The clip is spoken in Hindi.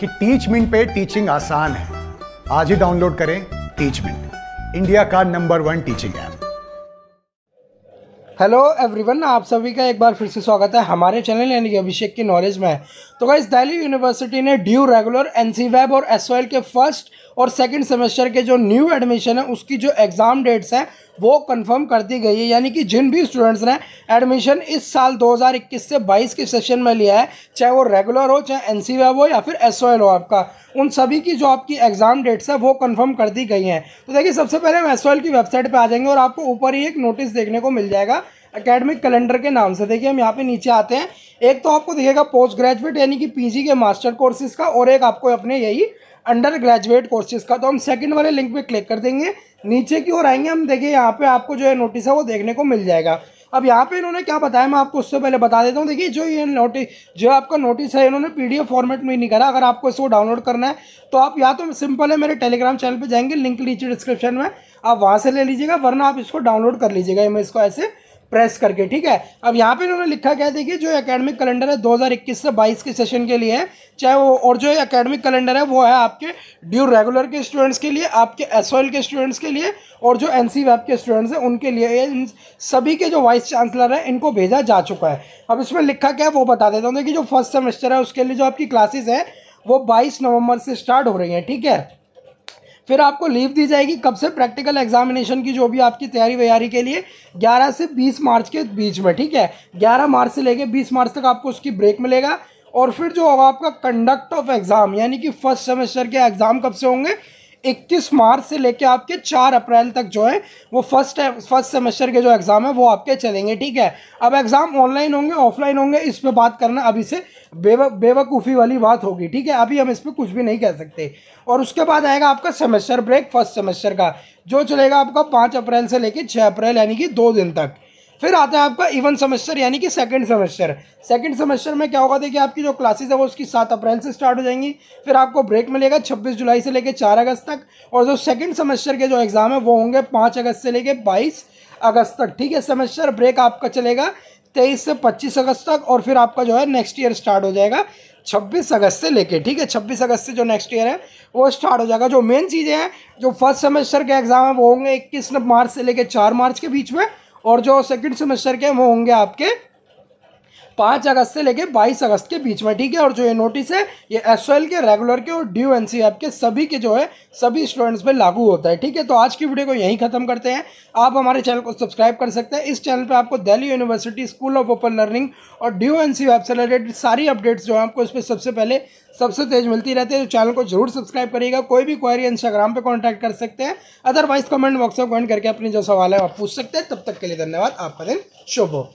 कि टीच मिंट पे टीचिंग आसान है आज ही डाउनलोड करें टीच मिंट इंडिया का number one teaching app hello everyone आप सभी का एक बार फिर से स्वागत है हमारे चैनल यानी कि अभिषेक की नॉलेज में तो गाइस दिल्ली यूनिवर्सिटी ने ड्यू रेगुलर वेब और एसओएल के फर्स्ट और सेकेंड सेमेस्टर के जो न्यू एडमिशन है उसकी जो एग्ज़ाम डेट्स हैं वो कंफर्म कर दी गई है यानी कि जिन भी स्टूडेंट्स ने एडमिशन इस साल 2021 से 22 के सेशन में लिया है चाहे वो रेगुलर हो चाहे एन सी हो या फिर एस हो आपका उन सभी की जो आपकी एग्ज़ाम डेट्स है वो कंफर्म कर दी गई हैं तो देखिए सबसे पहले हम एस की वेबसाइट पर आ जाएंगे और आपको ऊपर ही एक नोटिस देखने को मिल जाएगा एकेडमिक कैलेंडर के नाम से देखिए हम यहाँ पे नीचे आते हैं एक तो आपको दिखेगा पोस्ट ग्रेजुएट यानी कि पीजी के मास्टर कोर्सेज का और एक आपको अपने यही अंडर ग्रेजुएट कोर्सेज का तो हम सेकंड वाले लिंक पे क्लिक कर देंगे नीचे की ओर आएंगे हम देखिए यहाँ पे आपको जो है नोटिस है वो देखने को मिल जाएगा अब यहाँ पे इन्होंने क्या बताया मैं आपको उससे पहले बता देता हूँ देखिए जो ये नोटिस जो आपका नोटिस है इन्होंने पीडीएफ फॉर्मेट में नहीं करा अगर आपको इसको डाउनलोड करना है तो आप या तो सिंपल है मेरे टेलीग्राम चैनल पर जाएंगे लिंक नीचे डिस्क्रिप्शन में आप वहाँ से ले लीजिएगा वरना आप इसको डाउनलोड कर लीजिएगा मैं इसको ऐसे प्रेस करके ठीक है अब यहाँ पे इन्होंने लिखा क्या देखिए जो एकेडमिक कैलेंडर है 2021 से 22 के सेशन के लिए है चाहे वो और जो एकेडमिक कैलेंडर है वो है आपके ड्यू रेगुलर के स्टूडेंट्स के लिए आपके एस के स्टूडेंट्स के लिए और जो एन वेब के स्टूडेंट्स हैं उनके लिए इन सभी के जो वाइस चांसलर हैं इनको भेजा जा चुका है अब इसमें लिखा क्या है वो बता देता हूँ कि जो फर्स्ट सेमेस्टर है उसके लिए जो आपकी क्लासेज है वो बाईस नवम्बर से स्टार्ट हो रही हैं ठीक है फिर आपको लीव दी जाएगी कब से प्रैक्टिकल एग्जामिनेशन की जो भी आपकी तैयारी वैयारी के लिए 11 से 20 मार्च के बीच में ठीक है 11 मार्च से लेके 20 मार्च तक आपको उसकी ब्रेक मिलेगा और फिर जो होगा आपका कंडक्ट ऑफ एग्ज़ाम यानी कि फर्स्ट सेमेस्टर के एग्ज़ाम कब से होंगे 21 मार्च से लेके आपके 4 अप्रैल तक जो है वो फर्स्ट फर्स्ट सेमेस्टर के जो एग्ज़ाम है वो आपके चलेंगे ठीक है अब एग्ज़ाम ऑनलाइन होंगे ऑफलाइन होंगे इस पर बात करना अभी से बेवकूफ़ी वाली बात होगी ठीक है अभी हम इस पर कुछ भी नहीं कह सकते और उसके बाद आएगा आपका सेमेस्टर ब्रेक फर्स्ट सेमेस्टर का जो चलेगा आपका पाँच अप्रैल से लेकर छः अप्रैल यानी कि दो दिन तक फिर आता है आपका इवन सेमेस्टर यानी कि सेकंड सेमेस्टर सेकंड सेमेस्टर में क्या होगा देखिए आपकी जो क्लासेस है वो उसकी सात अप्रैल से स्टार्ट हो जाएंगी फिर आपको ब्रेक मिलेगा छब्बीस जुलाई से लेकर चार अगस्त तक और जो सेकंड सेमेस्टर के जो एग्ज़ाम है वो होंगे पाँच अगस्त से लेकर बाईस अगस्त तक ठीक है सेमेस्टर ब्रेक आपका चलेगा तेईस से पच्चीस अगस्त तक और फिर आपका जो है नेक्स्ट ईयर स्टार्ट हो जाएगा छब्बीस अगस्त से लेके ठीक है छब्बीस अगस्त से जो नेक्स्ट ईयर है वो स्टार्ट हो जाएगा जो मेन चीज़ें हैं जो फर्स्ट सेमेस्टर के एग्ज़ाम है वो होंगे इक्कीस मार्च से लेकर चार मार्च के बीच में और जो सेकंड सेमेस्टर के वो होंगे आपके पाँच अगस्त से लेकर बाईस अगस्त के बीच में ठीक है और जो ये नोटिस है ये एस के रेगुलर के और ड्यू एन e के सभी के जो है सभी स्टूडेंट्स पर लागू होता है ठीक है तो आज की वीडियो को यहीं खत्म करते हैं आप हमारे चैनल को सब्सक्राइब कर सकते हैं इस चैनल पर आपको Delhi University School of Open Learning और ड्यू एन सी से रिलेटेड सारी अपडेट्स जो है आपको इस पर सबसे पहले सबसे तेज मिलती रहती है तो चैनल को जरूर सब्सक्राइब करिएगा कोई भी क्वारी इंस्टाग्राम पर कॉन्टैक्ट कर सकते हैं अदरवाइज कमेंट बॉक्स में कमेंट करके अपने जो सवाल है आप पूछ सकते हैं तब तक के लिए धन्यवाद आपका दिन शुभ हो